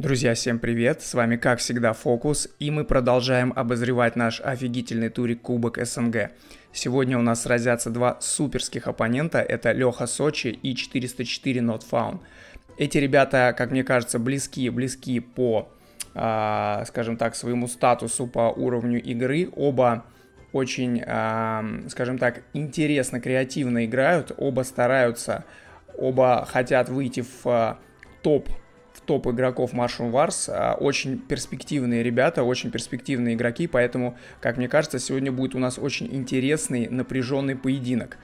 Друзья, всем привет! С вами, как всегда, Фокус, и мы продолжаем обозревать наш офигительный турик Кубок СНГ. Сегодня у нас сразятся два суперских оппонента, это Леха Сочи и 404 Not Found. Эти ребята, как мне кажется, близкие, близкие по, э, скажем так, своему статусу по уровню игры. Оба очень, э, скажем так, интересно, креативно играют, оба стараются, оба хотят выйти в э, топ в топ игроков Mushroom Варс а, Очень перспективные ребята, очень перспективные игроки, поэтому, как мне кажется, сегодня будет у нас очень интересный, напряженный поединок.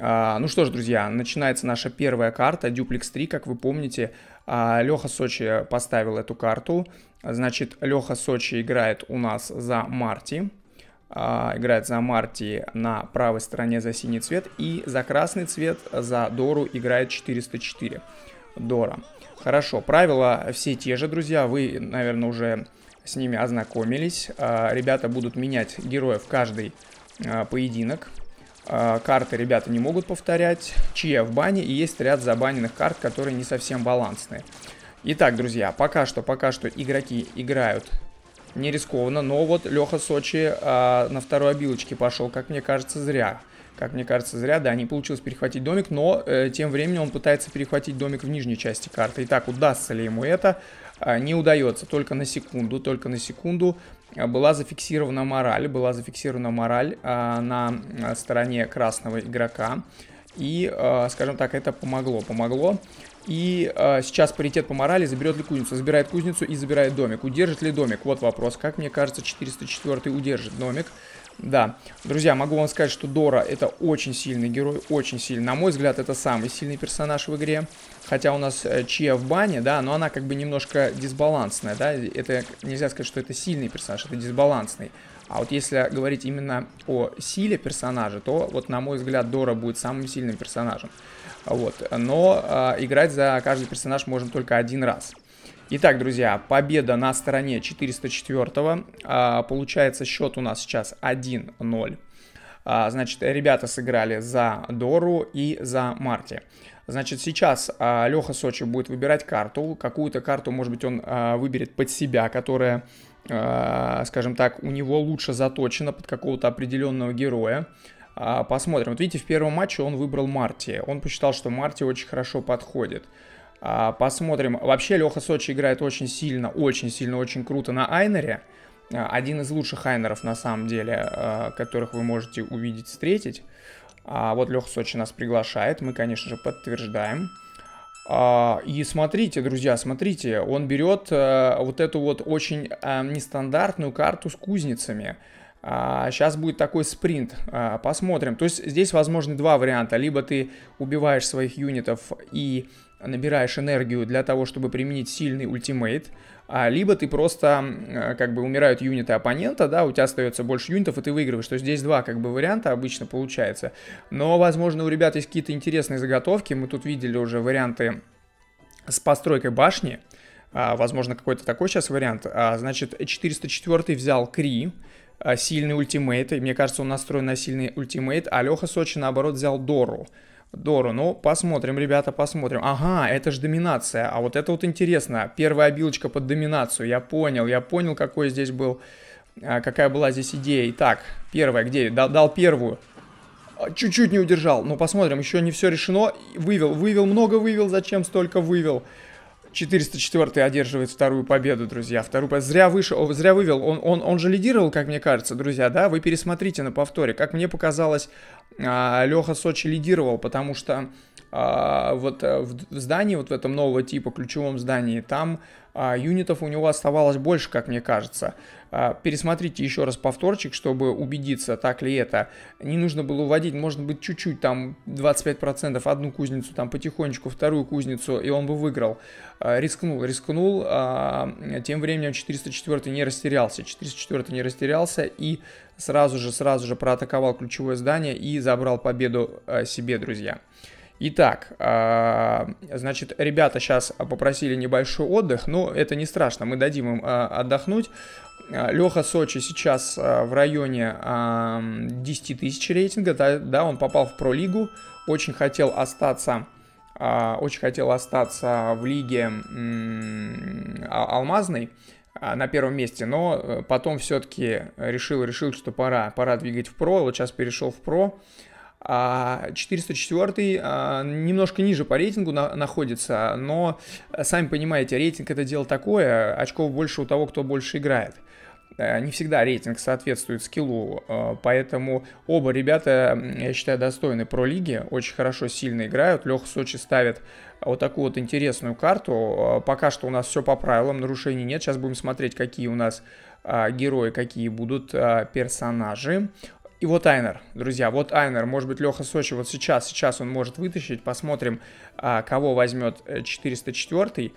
А, ну что ж, друзья, начинается наша первая карта, Дюплекс 3, как вы помните. А, Леха Сочи поставил эту карту. Значит, Леха Сочи играет у нас за Марти. Играет за Марти на правой стороне за синий цвет. И за красный цвет за Дору играет 404. Дора. Хорошо, правила все те же, друзья. Вы, наверное, уже с ними ознакомились. А, ребята будут менять героев каждый а, поединок. А, карты ребята не могут повторять. Чья в бане и есть ряд забаненных карт, которые не совсем балансные. Итак, друзья, пока что, пока что игроки играют не рискованно, но вот Леха Сочи а, на второй обилочке пошел, как мне кажется, зря. Как мне кажется, зря. Да, не получилось перехватить домик, но э, тем временем он пытается перехватить домик в нижней части карты. Итак, удастся ли ему это? Э, не удается. Только на секунду, только на секунду а, была зафиксирована мораль. Была зафиксирована мораль э, на стороне красного игрока. И, э, скажем так, это помогло. Помогло и э, сейчас паритет по морали заберет ли кузницу. Забирает кузницу и забирает домик. Удержит ли домик? Вот вопрос. Как мне кажется, 404 удержит домик. Да. Друзья, могу вам сказать, что Дора это очень сильный герой, очень сильный. На мой взгляд, это самый сильный персонаж в игре. Хотя у нас э, Чия в бане, да, но она как бы немножко дисбалансная, да. Это нельзя сказать, что это сильный персонаж, это дисбалансный. А вот если говорить именно о силе персонажа, то вот, на мой взгляд, Дора будет самым сильным персонажем. Вот. Но а, играть за каждый персонаж можем только один раз. Итак, друзья, победа на стороне 404-го. А, получается, счет у нас сейчас 1-0. А, значит, ребята сыграли за Дору и за Марти. Значит, сейчас а, Леха Сочи будет выбирать карту. Какую-то карту, может быть, он а, выберет под себя, которая, а, скажем так, у него лучше заточена под какого-то определенного героя. А, посмотрим. Вот видите, в первом матче он выбрал Марти. Он посчитал, что Марти очень хорошо подходит. А, посмотрим. Вообще Леха Сочи играет очень сильно, очень сильно, очень круто на Айнере. А, один из лучших Айнеров, на самом деле, которых вы можете увидеть, встретить. Вот Леха Сочи нас приглашает. Мы, конечно же, подтверждаем. И смотрите, друзья, смотрите, он берет э, вот эту вот очень э, нестандартную карту с кузницами. Сейчас а, будет такой спринт, а, посмотрим. То есть здесь возможны два варианта. Либо ты убиваешь своих юнитов и набираешь энергию для того, чтобы применить сильный ультимейт, а, либо ты просто, как бы, умирают юниты оппонента, да, у тебя остается больше юнитов, и ты выигрываешь. То есть здесь два, как бы, варианта обычно получается. Но, возможно, у ребят есть какие-то интересные заготовки. Мы тут видели уже варианты с постройкой башни. Возможно, какой-то такой сейчас вариант. Значит, 404 взял Кри, а, сильный ультимейт, и мне кажется, он настроен на сильный ультимейт, а Леха Сочи, наоборот, взял Дору. Дору, ну, посмотрим, ребята, посмотрим. Ага, это же доминация, а вот это вот интересно. Первая обилочка под доминацию, я понял, я понял, какой здесь был, а, какая была здесь идея. Итак, первая, где? Дал, дал первую. А, чуть-чуть не удержал, но ну, посмотрим, еще не все решено. Вывел, вывел, много вывел, зачем столько вывел. Вывел. 404 одерживает вторую победу, друзья. Вторую победу. Зря вышел, зря вывел. Он, он, он же лидировал, как мне кажется, друзья, да? Вы пересмотрите на повторе. Как мне показалось, а, Леха Сочи лидировал, потому что а, вот э, в здании, вот в этом нового типа, ключевом здании, там а, юнитов у него оставалось больше, как мне кажется. А, пересмотрите еще раз повторчик, чтобы убедиться, так ли это. Не нужно было уводить, может быть, чуть-чуть, там, 25% одну кузницу, там, потихонечку вторую кузницу, и он бы выиграл. А, рискнул, рискнул. А, тем временем 404 не растерялся. 404 не растерялся и сразу же, сразу же проатаковал ключевое здание и забрал победу себе, друзья. Итак, значит, ребята сейчас попросили небольшой отдых, но это не страшно, мы дадим им отдохнуть. А, Леха Сочи сейчас а, в районе 10 а, тысяч рейтинга, да, он попал в пролигу, очень хотел остаться, очень хотел остаться в лиге алмазной на первом месте, но э, потом все-таки решил, решил, что пора, пора двигать в про, вот сейчас перешел в про, а 404 а, немножко ниже по рейтингу на, находится, но э, сами понимаете, рейтинг это дело такое, очков больше у того, кто больше играет. Э, не всегда рейтинг соответствует скиллу, э, поэтому оба ребята, я считаю, достойны про лиги, очень хорошо, сильно играют. Лех Сочи ставит вот такую вот интересную карту. Пока что у нас все по правилам, нарушений нет. Сейчас будем смотреть, какие у нас а, герои, какие будут а, персонажи. И вот Айнер, друзья, вот Айнер, может быть, Леха Сочи вот сейчас, сейчас он может вытащить, посмотрим, а, кого возьмет 404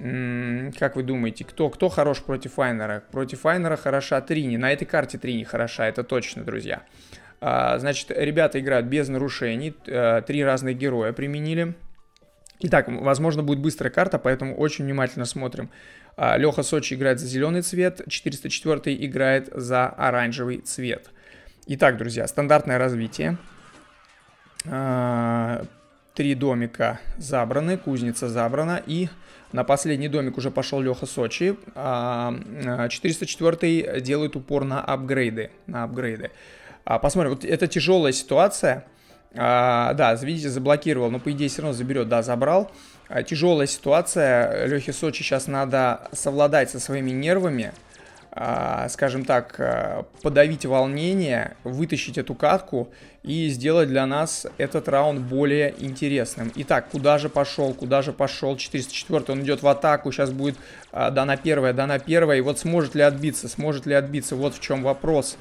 э, как вы думаете, кто, кто хорош против Айнера? Против Айнера хороша Трини. На этой карте Трини хороша, это точно, друзья. А, значит, ребята играют без нарушений. Э, три разных героя применили. Итак, возможно, будет быстрая карта, поэтому очень внимательно смотрим. А, Леха Сочи играет за зеленый цвет, 404 играет за оранжевый цвет. Итак, друзья, стандартное развитие. А, три домика забраны, кузница забрана. И на последний домик уже пошел Леха Сочи. 404 а, а, делает упор на апгрейды. На апгрейды. Посмотрим, вот это тяжелая ситуация. Да, видите, заблокировал, но по идее все равно заберет. Да, забрал. Тяжелая ситуация. Лехе Сочи сейчас надо совладать со своими нервами а, скажем так, э, подавить волнение, вытащить эту катку и сделать для нас этот раунд более интересным. Итак, куда же пошел, куда же пошел 404, он идет в атаку, сейчас будет э, дана первая, дана первая, и вот сможет ли отбиться, сможет ли отбиться, вот в чем вопрос. Вопрос.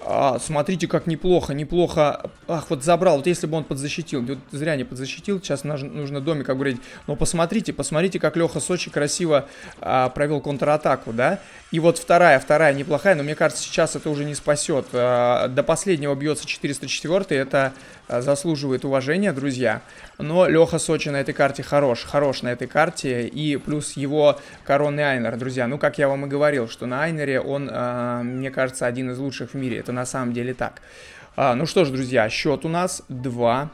А, смотрите, как неплохо, неплохо. Ах, вот забрал. Вот если бы он подзащитил. Вот зря не подзащитил. Сейчас нужно домик обгрейдить. Но посмотрите, посмотрите, как Леха Сочи красиво а, провел контратаку, да? И вот вторая, вторая неплохая, но мне кажется, сейчас это уже не спасет. А, до последнего бьется 404 Это а, заслуживает уважения, друзья. Но Леха Сочи на этой карте хорош. Хорош на этой карте. И плюс его коронный Айнер, друзья. Ну, как я вам и говорил, что на Айнере он, а, мне кажется, один из лучших в мире это на самом деле так. А, ну что ж, друзья, счет у нас 2-1.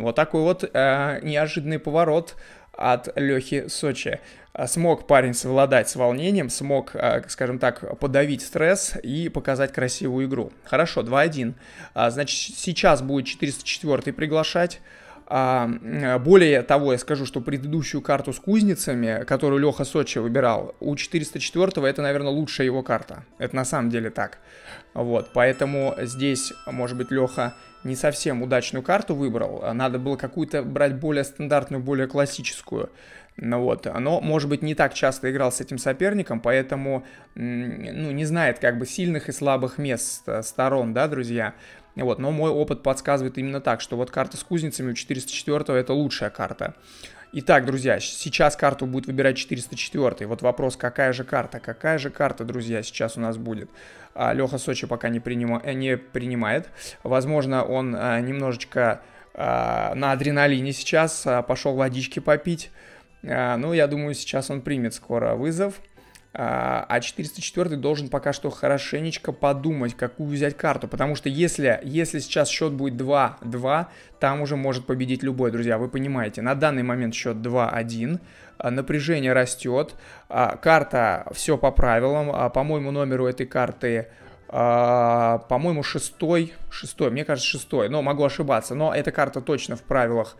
Вот такой вот э, неожиданный поворот от Лехи Сочи. А, смог парень совладать с волнением, смог, э, скажем так, подавить стресс и показать красивую игру. Хорошо, 2-1. А, значит, сейчас будет 404 приглашать. А, более того, я скажу, что предыдущую карту с кузницами, которую Леха Сочи выбирал, у 404 это, наверное, лучшая его карта. Это на самом деле так. Вот, поэтому здесь, может быть, Леха не совсем удачную карту выбрал. Надо было какую-то брать более стандартную, более классическую. Ну вот, оно может быть, не так часто играл с этим соперником, поэтому, ну, не знает как бы сильных и слабых мест, э, сторон, да, друзья. Вот, но мой опыт подсказывает именно так, что вот карта с кузницами у 404 это лучшая карта. Итак, друзья, сейчас карту будет выбирать 404. Вот вопрос, какая же карта? Какая же карта, друзья, сейчас у нас будет? А, Леха Сочи пока не, принима... Э, не принимает. Возможно, он э, немножечко а, на адреналине сейчас а, пошел водички попить. Ну, я думаю, сейчас он примет скоро вызов а 404 а должен пока что хорошенечко подумать, какую взять карту, потому что если, если сейчас счет будет 2-2, там уже может победить любой, друзья, вы понимаете. На данный момент счет 2-1, а, напряжение растет, а, карта все по правилам, по-моему, номеру этой карты по-моему, шестой, шестой, мне кажется, шестой, но могу ошибаться, но эта карта точно в правилах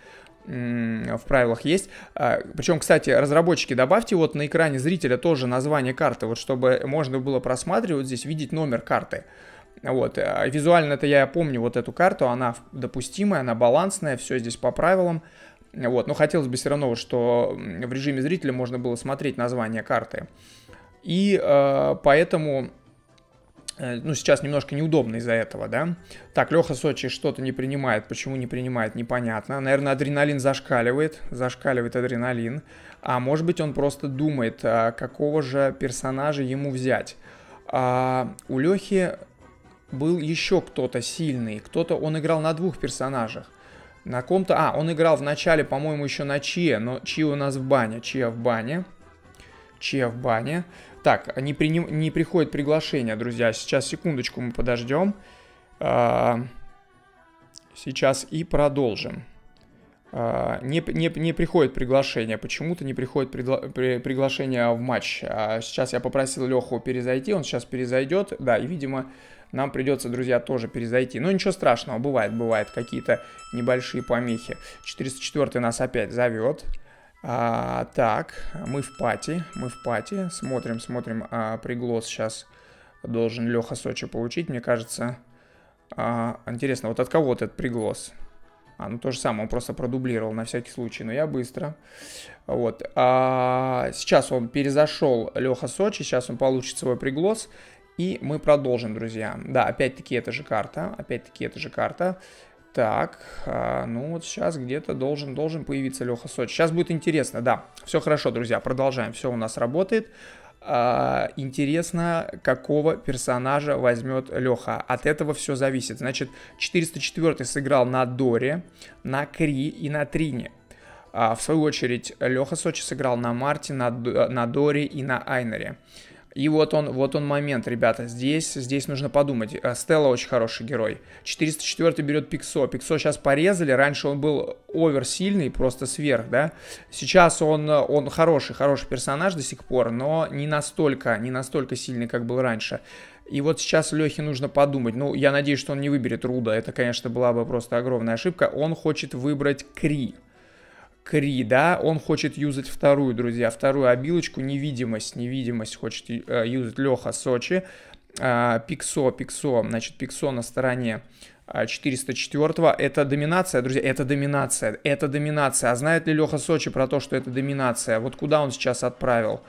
в правилах есть. А, Причем, кстати, разработчики, добавьте вот на экране зрителя тоже название карты, вот чтобы можно было просматривать здесь, видеть номер карты. Вот, э, визуально это я помню вот эту карту, она допустимая, она балансная, все здесь по правилам. Вот, но хотелось бы все равно, что в режиме зрителя можно было смотреть название карты. И э, поэтому Э, ну, сейчас немножко неудобно из-за этого, да. Так, Леха Сочи что-то не принимает. Почему не принимает, непонятно. Наверное, адреналин зашкаливает. Зашкаливает адреналин. А может быть, он просто думает, а, какого же персонажа ему взять. А у Лехи был еще кто-то сильный. Кто-то, он играл на двух персонажах. На ком-то... А, он играл в начале, по-моему, еще на Чье, но Чье у нас в бане, Чья в бане. Че в бане. Так, не, приним... не приходит приглашение, друзья. Сейчас, секундочку, мы подождем. А... Сейчас и продолжим. А... Не, не, не приходит приглашение. Почему-то не приходит пригла... при... приглашение в матч. А сейчас я попросил Леху перезайти. Он сейчас перезайдет. Да, и, видимо, нам придется, друзья, тоже перезайти. Но ничего страшного, бывает, бывает какие-то небольшие помехи. 404 нас опять зовет. А, так, мы в пати, мы в пати. Смотрим, смотрим. А, приглас сейчас должен Леха Сочи получить, мне кажется. А, интересно, вот от кого вот этот приглас? А, ну то же самое, он просто продублировал на всякий случай, но я быстро. Вот. А, сейчас он перезашел Леха Сочи, сейчас он получит свой приглас. И мы продолжим, друзья. Да, опять-таки это же карта, опять-таки это же карта. Так, а, ну вот сейчас где-то должен, должен появиться Леха Сочи. Сейчас будет интересно, да. Все хорошо, друзья, продолжаем. Все у нас работает. А, интересно, какого персонажа возьмет Леха. От этого все зависит. Значит, 404 сыграл на Доре, на Кри и на Трине. А, в свою очередь, Леха Сочи сыграл на Марте, на, на Доре и на Айнере. И вот он, вот он момент, ребята. Здесь, здесь нужно подумать. Э, Стелла очень хороший герой. 404 берет Пиксо. Пиксо сейчас порезали. Раньше он был оверсильный, просто сверх, да. Сейчас он, он хороший, хороший персонаж до сих пор, но не настолько, не настолько сильный, как был раньше. И вот сейчас Лехе нужно подумать. Ну, я надеюсь, что он не выберет Руда. Это, конечно, была бы просто огромная ошибка. Он хочет выбрать Кри. Кри, да, он хочет юзать вторую, друзья, вторую обилочку, невидимость, невидимость хочет э, юзать Леха Сочи, а, Пиксо, Пиксо, значит, Пиксо на стороне 404 а, это доминация, друзья, это доминация, это доминация. А знает ли Леха Сочи про то, что это доминация? Вот куда он сейчас отправил?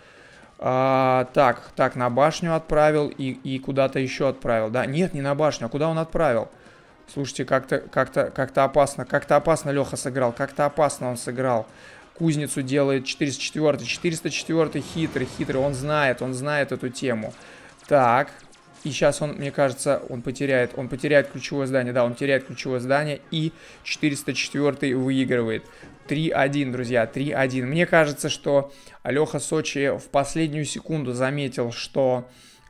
А, так, так, на башню отправил и, и куда-то еще отправил, да? Нет, не на башню, а куда он отправил? Слушайте, как-то как -то, как -то опасно. Как-то опасно Леха сыграл. Как-то опасно он сыграл. Кузницу делает 404. 404 хитрый, хитрый. Он знает, он знает эту тему. Так. И сейчас он, мне кажется, он потеряет. Он потеряет ключевое здание. Да, он теряет ключевое здание. И 404 выигрывает. 3-1, друзья, 3-1. Мне кажется, что Леха Сочи в последнюю секунду заметил, что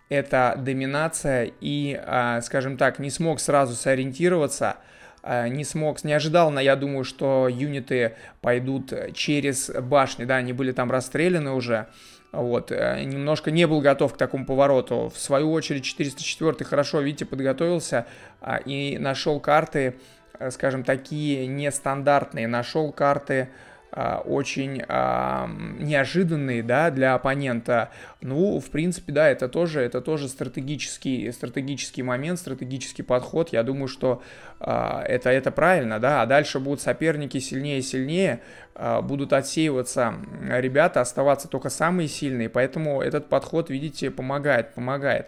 это доминация и, а, скажем так, не смог сразу сориентироваться, а, не смог, не ожидал, но я думаю, что юниты пойдут через башни, да, они были там расстреляны уже, вот, э, немножко не был готов к такому повороту. В свою очередь 404 хорошо, видите, подготовился а, и нашел карты, э, скажем, такие нестандартные, нашел карты, а, очень а, неожиданные, да, для оппонента. Ну, в принципе, да, это тоже, это тоже стратегический, стратегический момент, стратегический подход. Я думаю, что а, это, это правильно, да. А дальше будут соперники сильнее и сильнее, а, будут отсеиваться ребята, оставаться только самые сильные. Поэтому этот подход, видите, помогает, помогает.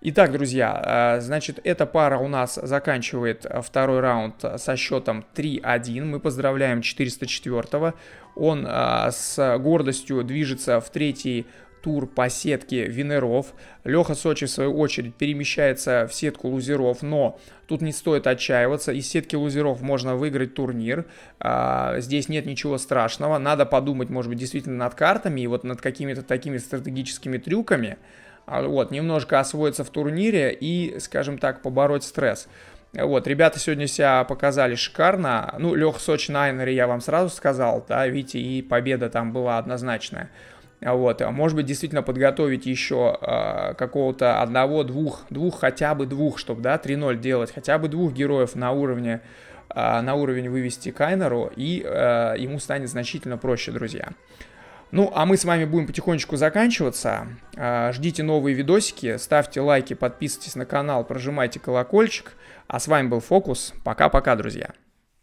Итак, друзья, э, значит, эта пара у нас заканчивает э, второй раунд э, со счетом 3-1. Мы поздравляем 404-го. Он с гордостью движется в третий тур по сетке Венеров. Леха Сочи, в свою очередь, перемещается в сетку лузеров, но тут не стоит отчаиваться. Из сетки лузеров можно выиграть турнир. здесь нет ничего страшного. Надо подумать, может быть, действительно над картами и вот над какими-то такими стратегическими трюками. А, вот, немножко освоиться в турнире и, скажем так, побороть стресс. Вот, ребята сегодня себя показали шикарно. Ну, Лех Сочи Найнере я вам сразу сказал, да, видите, и победа там была однозначная. А вот, а может быть, действительно подготовить еще э, какого-то одного, двух, двух, хотя бы двух, чтобы, да, 3-0 делать, хотя бы двух героев на уровне, э, на уровень вывести Кайнеру, и э, ему станет значительно проще, друзья. Ну, а мы с вами будем потихонечку заканчиваться. А, ждите новые видосики, ставьте лайки, подписывайтесь на канал, прожимайте колокольчик. А с вами был Фокус. Пока-пока, друзья.